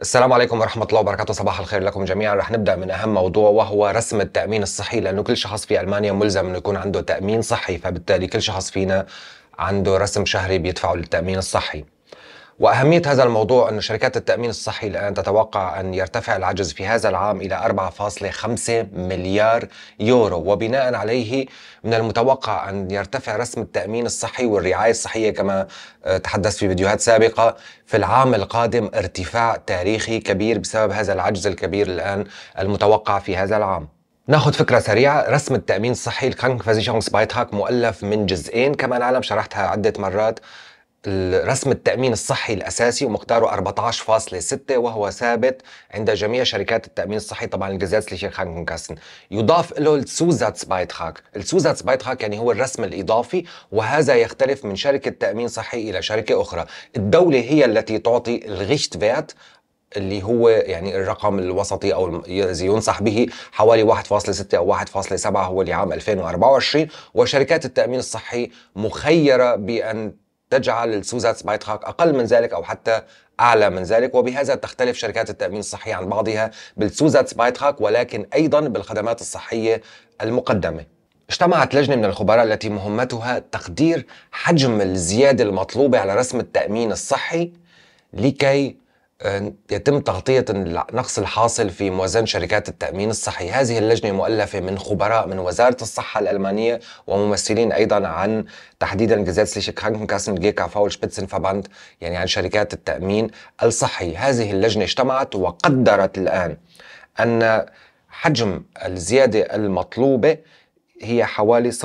السلام عليكم ورحمة الله وبركاته صباح الخير لكم جميعا رح نبدأ من أهم موضوع وهو رسم التأمين الصحي لأنه كل شخص في ألمانيا ملزم أنه يكون عنده تأمين صحي فبالتالي كل شخص فينا عنده رسم شهري بيدفعه للتأمين الصحي وأهمية هذا الموضوع أن شركات التأمين الصحي الآن تتوقع أن يرتفع العجز في هذا العام إلى 4.5 مليار يورو وبناء عليه من المتوقع أن يرتفع رسم التأمين الصحي والرعاية الصحية كما آه، تحدثت في فيديوهات سابقة في العام القادم ارتفاع تاريخي كبير بسبب هذا العجز الكبير الآن المتوقع في هذا العام ناخذ فكرة سريعة رسم التأمين الصحي الكانك فازيشونس بايتهاك مؤلف من جزئين كما نعلم شرحتها عدة مرات رسم التأمين الصحي الأساسي ومقداره 14.6 وهو ثابت عند جميع شركات التأمين الصحي طبعا الجزيرتliche Krankenkassen يضاف له السوزاتس السوزاتس السوزاتسبايتراك يعني هو الرسم الإضافي وهذا يختلف من شركة تأمين صحي إلى شركة أخرى الدولة هي التي تعطي الغشت فيات اللي هو يعني الرقم الوسطي او الذي ينصح به حوالي 1.6 او 1.7 هو لعام 2024 وشركات التامين الصحي مخيره بان تجعل السوزاتسبايتراك أقل من ذلك أو حتى أعلى من ذلك وبهذا تختلف شركات التأمين الصحي عن بعضها بالسوزاتسبايتراك ولكن أيضا بالخدمات الصحية المقدمة اجتمعت لجنة من الخبراء التي مهمتها تقدير حجم الزيادة المطلوبة على رسم التأمين الصحي لكي يتم تغطية النقص الحاصل في موازين شركات التأمين الصحي هذه اللجنة مؤلفة من خبراء من وزارة الصحة الألمانية وممثلين أيضا عن تحديدا هانكن كاسن جيكا فاول شبيتسن فاباند يعني عن شركات التأمين الصحي هذه اللجنة اجتمعت وقدرت الآن أن حجم الزيادة المطلوبة هي حوالي 0.8%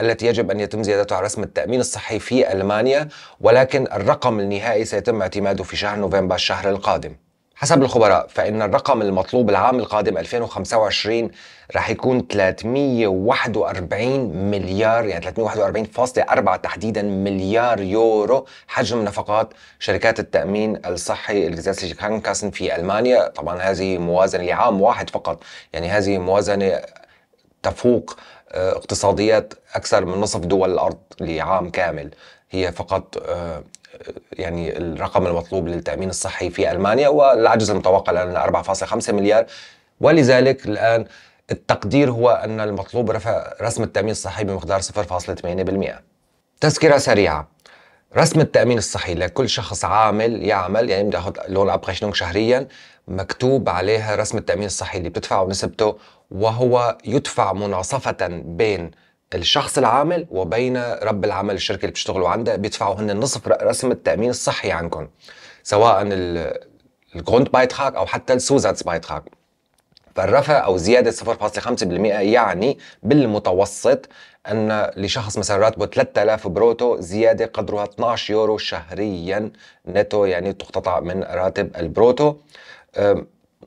التي يجب أن يتم زيادتها على رسم التأمين الصحي في ألمانيا ولكن الرقم النهائي سيتم اعتماده في شهر نوفمبر الشهر القادم حسب الخبراء فإن الرقم المطلوب العام القادم 2025 راح يكون 341 مليار يعني 341.4 تحديدا مليار يورو حجم نفقات شركات التأمين الصحي الجزائري كاسن في ألمانيا طبعا هذه موازنة لعام واحد فقط يعني هذه موازنة تفوق آه، اقتصاديات أكثر من نصف دول الأرض لعام كامل هي فقط آه، آه، يعني الرقم المطلوب للتأمين الصحي في ألمانيا والعجز المتوقع الآن 4.5 مليار ولذلك الآن التقدير هو أن المطلوب رفع رسم التأمين الصحي بمقدار 0.8% تذكرة سريعة رسم التأمين الصحي لكل شخص عامل يعمل يعني بده ياخذ لون شهريا مكتوب عليها رسم التأمين الصحي اللي بتدفعه نسبته وهو يدفع مناصفة بين الشخص العامل وبين رب العمل الشركة اللي بتشتغلوا عندها بيدفعوا هن نصف رسم التأمين الصحي عنكم سواء الجروند بايتخاك أو حتى السوزاتس بايتخاك فالرفع او زياده 0.5% يعني بالمتوسط ان لشخص مثلا راتبه 3000 بروتو زياده قدرها 12 يورو شهريا نتو يعني تقتطع من راتب البروتو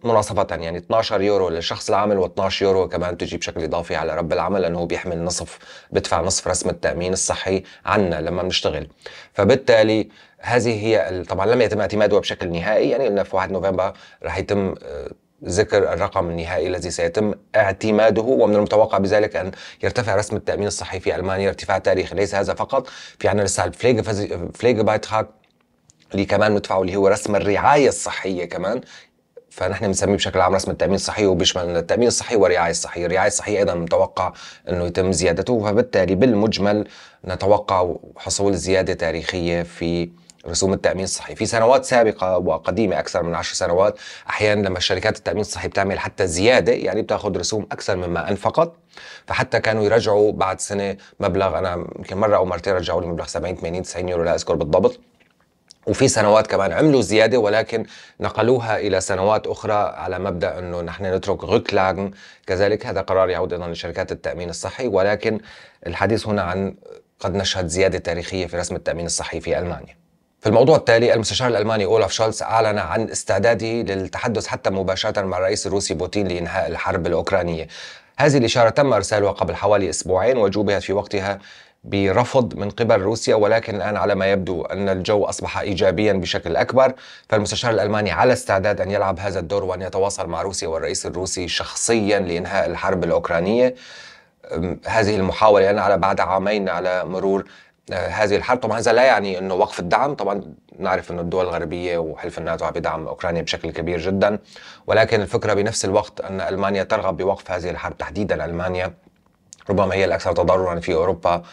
مناصفة يعني 12 يورو للشخص العامل و12 يورو كمان تجي بشكل إضافي على رب العمل لأنه هو بيحمل نصف بدفع نصف رسم التأمين الصحي عنا لما بنشتغل فبالتالي هذه هي طبعا لم يتم اعتمادها بشكل نهائي يعني قلنا في 1 نوفمبر راح يتم آه، ذكر الرقم النهائي الذي سيتم اعتماده ومن المتوقع بذلك ان يرتفع رسم التامين الصحي في المانيا ارتفاع تاريخي ليس هذا فقط في عندنا لسه الفليج بايت اللي كمان مدفعه اللي هو رسم الرعايه الصحيه كمان فنحن بنسميه بشكل عام رسم التامين الصحي وبيشمل التامين الصحي والرعايه الصحيه، الرعايه الصحيه ايضا متوقع انه يتم زيادته فبالتالي بالمجمل نتوقع حصول زياده تاريخيه في رسوم التامين الصحي في سنوات سابقه وقديمه اكثر من 10 سنوات احيانا لما شركات التامين الصحي بتعمل حتى زياده يعني بتاخذ رسوم اكثر مما انفقت فحتى كانوا يرجعوا بعد سنه مبلغ انا يمكن مره او مرتين رجعوا لي مبلغ 70 80 90 يورو لا اذكر بالضبط وفي سنوات كمان عملوا زيادة ولكن نقلوها إلى سنوات أخرى على مبدأ أنه نحن نترك غكلاغن كذلك هذا قرار يعود أيضا لشركات التأمين الصحي ولكن الحديث هنا عن قد نشهد زيادة تاريخية في رسم التأمين الصحي في ألمانيا في الموضوع التالي المستشار الالماني أولاف شولز اعلن عن استعداده للتحدث حتى مباشره مع الرئيس الروسي بوتين لانهاء الحرب الاوكرانيه. هذه الاشاره تم ارسالها قبل حوالي اسبوعين وجوبهت في وقتها برفض من قبل روسيا ولكن الآن على ما يبدو أن الجو أصبح إيجابيا بشكل أكبر فالمستشار الألماني على استعداد أن يلعب هذا الدور وأن يتواصل مع روسيا والرئيس الروسي شخصيا لإنهاء الحرب الأوكرانية هذه المحاولة لأن يعني على بعد عامين على مرور آه، هذه الحرب طبعا هذا لا يعني أنه وقف الدعم طبعا نعرف أن الدول الغربية وحلف الناتو عم يدعم أوكرانيا بشكل كبير جدا ولكن الفكرة بنفس الوقت أن ألمانيا ترغب بوقف هذه الحرب تحديدا ألمانيا ربما هي الأكثر تضررا في أوروبا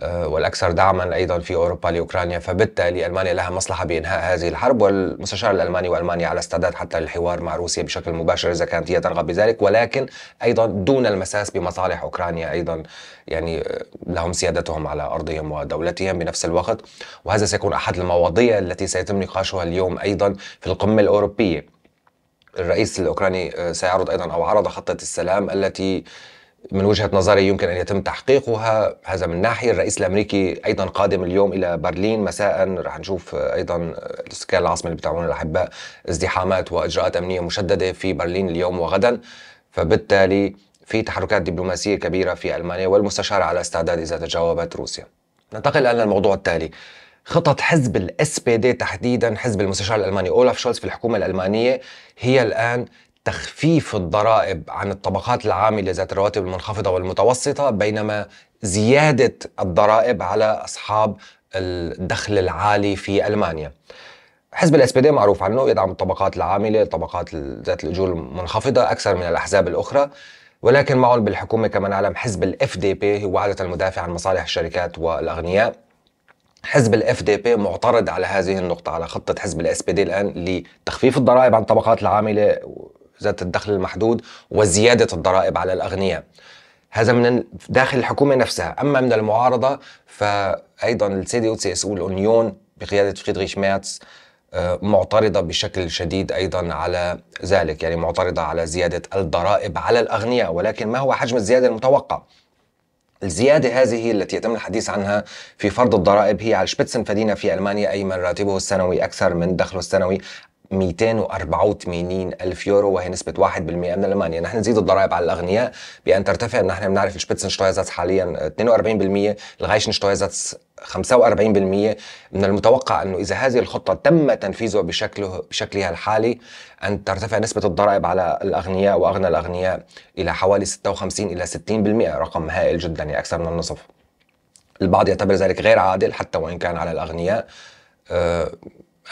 آه، والاكثر دعما ايضا في اوروبا لاوكرانيا فبالتالي المانيا لها مصلحه بانهاء هذه الحرب والمستشار الالماني والمانيا على استعداد حتى للحوار مع روسيا بشكل مباشر اذا كانت هي ترغب بذلك ولكن ايضا دون المساس بمصالح اوكرانيا ايضا يعني آه، لهم سيادتهم على ارضهم ودولتهم بنفس الوقت وهذا سيكون احد المواضيع التي سيتم نقاشها اليوم ايضا في القمه الاوروبيه الرئيس الاوكراني آه، سيعرض ايضا او عرض خطه السلام التي من وجهه نظري يمكن ان يتم تحقيقها هذا من ناحيه الرئيس الامريكي ايضا قادم اليوم الى برلين مساء رح نشوف ايضا السكان العاصمه اللي بتعملها الاحباء ازدحامات واجراءات امنيه مشدده في برلين اليوم وغدا فبالتالي في تحركات دبلوماسيه كبيره في المانيا والمستشاره على استعداد اذا تجاوبت روسيا. ننتقل الان للموضوع التالي. خطط حزب الاس بي دي تحديدا حزب المستشار الالماني اولاف شولز في الحكومه الالمانيه هي الان تخفيف الضرائب عن الطبقات العامله ذات الرواتب المنخفضه والمتوسطه بينما زياده الضرائب على اصحاب الدخل العالي في المانيا. حزب الاس دي معروف عنه يدعم الطبقات العامله، الطبقات ذات الاجور المنخفضه اكثر من الاحزاب الاخرى، ولكن معهم بالحكومه كما نعلم حزب الاف دي بي هو عاده المدافع عن مصالح الشركات والاغنياء. حزب الاف دي بي معترض على هذه النقطه على خطه حزب الاس بي دي الان لتخفيف الضرائب عن الطبقات العامله ذات الدخل المحدود وزيادة الضرائب على الأغنياء هذا من داخل الحكومة نفسها أما من المعارضة فأيضا السي دي سي اس والأونيون بقيادة فريدريش ميرتز آه، معترضة بشكل شديد أيضا على ذلك يعني معترضة على زيادة الضرائب على الأغنياء ولكن ما هو حجم الزيادة المتوقع؟ الزيادة هذه التي يتم الحديث عنها في فرض الضرائب هي على شبتسن فدينا في ألمانيا أي من راتبه السنوي أكثر من دخله السنوي 284 ألف يورو وهي نسبة 1% من المانيا، نحن نزيد الضرائب على الأغنياء بأن ترتفع نحن بنعرف الشبيتزنشتايزاتس حاليا 42%، الغايشن الغايشنشتايزاتس 45% من المتوقع انه اذا هذه الخطه تم تنفيذها بشكله بشكلها الحالي ان ترتفع نسبه الضرائب على الاغنياء واغنى الاغنياء الى حوالي 56 الى 60% رقم هائل جدا يعني اكثر من النصف. البعض يعتبر ذلك غير عادل حتى وان كان على الاغنياء. أه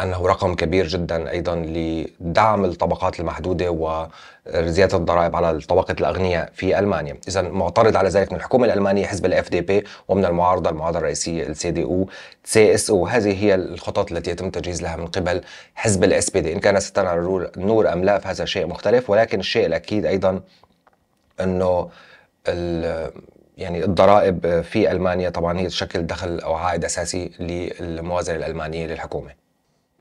أنه رقم كبير جدا أيضا لدعم الطبقات المحدودة وزيادة الضرائب على طبقة الأغنياء في ألمانيا إذا معترض على ذلك من الحكومة الألمانية حزب الاف دي بي ومن المعارضة المعارضة الرئيسية السي دي او سي اس او هذه هي الخطط التي يتم تجهيز لها من قبل حزب الاس بي دي إن كان ستان النور أم لا فهذا شيء مختلف ولكن الشيء الأكيد أيضا أنه يعني الضرائب في المانيا طبعا هي تشكل دخل او عائد اساسي للموازنه الالمانيه للحكومه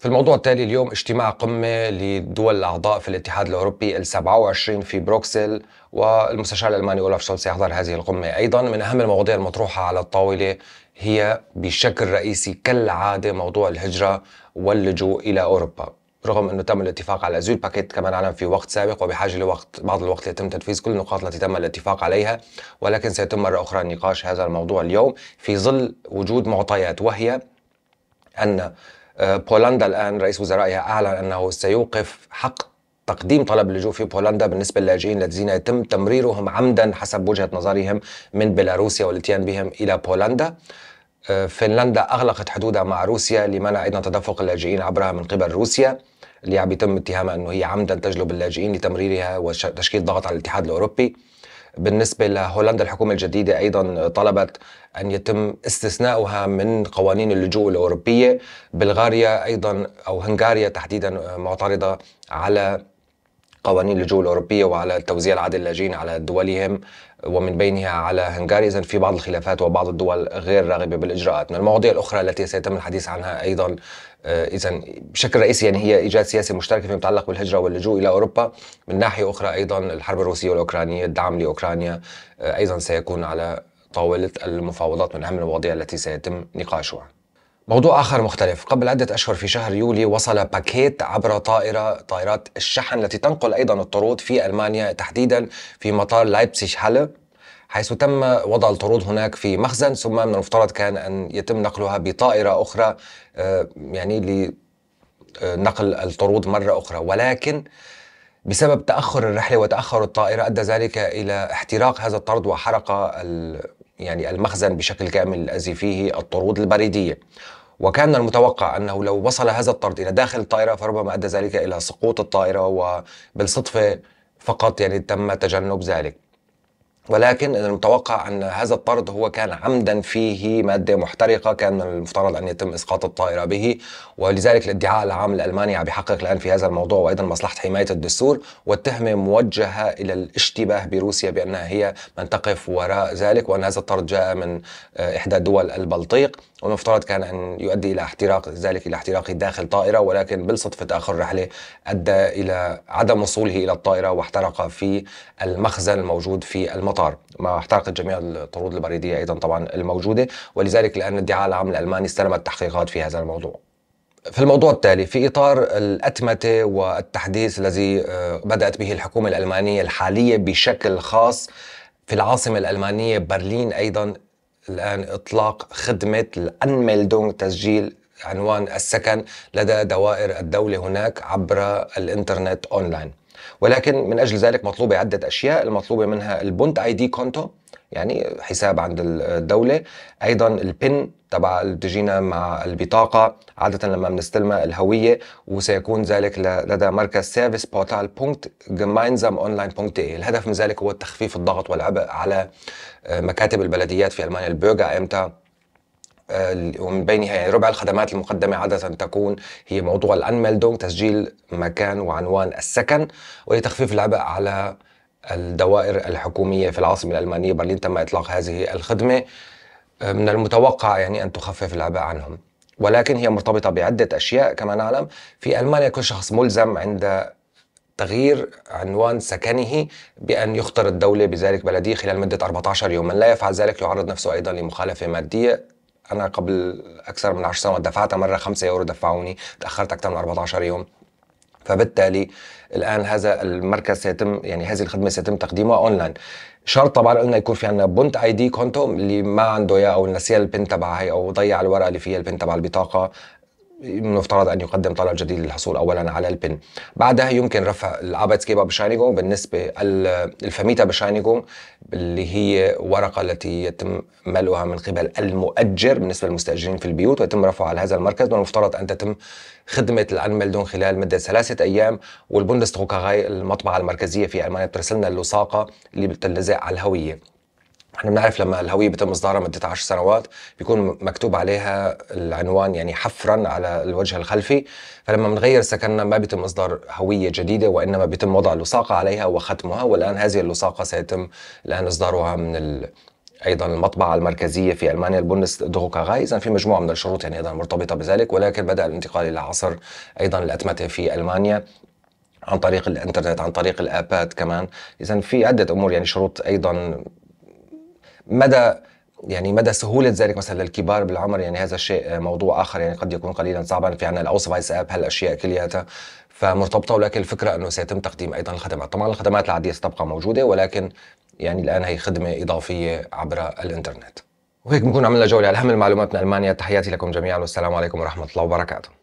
في الموضوع التالي اليوم اجتماع قمة للدول الأعضاء في الاتحاد الأوروبي ال 27 في بروكسل والمستشار الألماني أولاف شولز يحضر هذه القمة أيضا من أهم المواضيع المطروحة على الطاولة هي بشكل رئيسي كالعادة موضوع الهجرة واللجوء إلى أوروبا رغم انه تم الاتفاق على زول باكيت كما نعلم في وقت سابق وبحاجه لوقت بعض الوقت ليتم تنفيذ كل النقاط التي تم الاتفاق عليها ولكن سيتم مره اخرى نقاش هذا الموضوع اليوم في ظل وجود معطيات وهي ان آه، بولندا الآن رئيس وزرائها أعلن أنه سيوقف حق تقديم طلب اللجوء في بولندا بالنسبة للاجئين الذين يتم تمريرهم عمدا حسب وجهة نظرهم من بيلاروسيا والاتيان بهم إلى بولندا آه، فنلندا أغلقت حدودها مع روسيا لمنع أيضا تدفق اللاجئين عبرها من قبل روسيا اللي عم يتم اتهامها أنه هي عمدا تجلب اللاجئين لتمريرها وتشكيل ضغط على الاتحاد الأوروبي بالنسبة لهولندا الحكومة الجديدة أيضا طلبت أن يتم استثناؤها من قوانين اللجوء الأوروبية بلغاريا أيضا أو هنغاريا تحديدا معترضة على قوانين اللجوء الأوروبية وعلى توزيع العادل اللاجئين على دولهم ومن بينها على هنغاريا إذن في بعض الخلافات وبعض الدول غير راغبة بالإجراءات من المواضيع الأخرى التي سيتم الحديث عنها أيضا آه، اذا بشكل رئيسي يعني هي ايجاد سياسه مشتركه فيما يتعلق بالهجره واللجوء الى اوروبا من ناحيه اخرى ايضا الحرب الروسيه والاوكرانيه الدعم لاوكرانيا آه، ايضا سيكون على طاوله المفاوضات من اهم المواضيع التي سيتم نقاشها موضوع آخر مختلف قبل عدة أشهر في شهر يوليو وصل باكيت عبر طائرة طائرات الشحن التي تنقل أيضا الطرود في ألمانيا تحديدا في مطار لايبسيش هاله حيث تم وضع الطرود هناك في مخزن ثم من المفترض كان أن يتم نقلها بطائرة أخرى آه، يعني لنقل آه، الطرود مرة أخرى ولكن بسبب تأخر الرحلة وتأخر الطائرة أدى ذلك إلى احتراق هذا الطرد وحرق يعني المخزن بشكل كامل الذي فيه الطرود البريدية وكان المتوقع أنه لو وصل هذا الطرد إلى داخل الطائرة فربما أدى ذلك إلى سقوط الطائرة وبالصدفة فقط يعني تم تجنب ذلك ولكن المتوقع ان هذا الطرد هو كان عمدا فيه ماده محترقه كان من المفترض ان يتم اسقاط الطائره به ولذلك الادعاء العام الالماني عم بيحقق الان في هذا الموضوع وايضا مصلحه حمايه الدستور والتهمه موجهه الى الاشتباه بروسيا بانها هي من تقف وراء ذلك وان هذا الطرد جاء من آه، احدى دول البلطيق والمفترض كان ان يؤدي الى احتراق ذلك الى احتراق داخل طائره ولكن بالصدفه اخر رحله ادى الى عدم وصوله الى الطائره واحترق في المخزن الموجود في المطار المطار ما احترقت جميع الطرود البريدية أيضا طبعا الموجودة ولذلك لأن الدعاء العام الألماني استلم التحقيقات في هذا الموضوع في الموضوع التالي في إطار الأتمتة والتحديث الذي آه، بدأت به الحكومة الألمانية الحالية بشكل خاص في العاصمة الألمانية برلين أيضا الآن إطلاق خدمة الأنميلدونغ تسجيل عنوان السكن لدى دوائر الدولة هناك عبر الإنترنت أونلاين ولكن من اجل ذلك مطلوبه عده اشياء المطلوبه منها البونت اي دي كونتو يعني حساب عند الدوله ايضا البن تبع اللي بتجينا مع البطاقه عاده لما بنستلمها الهويه وسيكون ذلك لدى مركز سيرفيس بورتال بونت جماينزام اونلاين اي الهدف من ذلك هو تخفيف الضغط والعبء على آه، مكاتب البلديات في المانيا البرجر امتى آه، ومن بينها يعني ربع الخدمات المقدمة عادة تكون هي موضوع الأنملدونج تسجيل مكان وعنوان السكن ولتخفيف العبء على الدوائر الحكومية في العاصمة الألمانية برلين تم إطلاق هذه الخدمة آه، من المتوقع يعني أن تخفف العبء عنهم ولكن هي مرتبطة بعدة أشياء كما نعلم في ألمانيا كل شخص ملزم عند تغيير عنوان سكنه بأن يخطر الدولة بذلك بلديه خلال مدة 14 يوم من لا يفعل ذلك يعرض نفسه أيضا لمخالفة مادية انا قبل اكثر من 10 سنوات دفعت مره 5 يورو دفعوني تاخرت اكثر من 14 يوم فبالتالي الان هذا المركز سيتم يعني هذه الخدمه سيتم تقديمها اونلاين شرط طبعا انه يكون في عندنا بنت اي دي كونتو اللي ما عنده اياه او نسيها البن تبعها او ضيع الورقه اللي فيها البن تبع البطاقه من المفترض ان يقدم طلب جديد للحصول اولا على البن بعدها يمكن رفع العبث كيبا بشاينيغون بالنسبه الفاميتا بشاينيغون اللي هي ورقه التي يتم ملؤها من قبل المؤجر بالنسبه للمستاجرين في البيوت ويتم رفعها على هذا المركز من المفترض ان تتم خدمه الانملدون خلال مده ثلاثه ايام والبوندستغوكاغاي المطبعه المركزيه في المانيا بترسلنا اللصاقه اللي بتلزق على الهويه احنا بنعرف لما الهويه بيتم اصدارها مدتها 10 سنوات بيكون مكتوب عليها العنوان يعني حفرا على الوجه الخلفي فلما بنغير سكننا ما بيتم اصدار هويه جديده وانما بيتم وضع لصاقه عليها وختمها والان هذه اللصاقه سيتم الان اصدارها من ال... ايضا المطبعه المركزيه في المانيا البونس دوغوكاغاي اذا في مجموعه من الشروط يعني ايضا مرتبطه بذلك ولكن بدا الانتقال الى عصر ايضا الاتمته في المانيا عن طريق الانترنت عن طريق الابات كمان اذا في عده امور يعني شروط ايضا مدى يعني مدى سهولة ذلك مثلا للكبار بالعمر يعني هذا الشيء آه، موضوع آخر يعني قد يكون قليلا صعبا في عنا الأوسفايس أب هالأشياء كلياتها فمرتبطة ولكن الفكرة أنه سيتم تقديم أيضا الخدمات طبعا الخدمات العادية ستبقى موجودة ولكن يعني الآن هي خدمة إضافية عبر الإنترنت وهيك بنكون عملنا جولة على أهم المعلومات من ألمانيا تحياتي لكم جميعا والسلام عليكم ورحمة الله وبركاته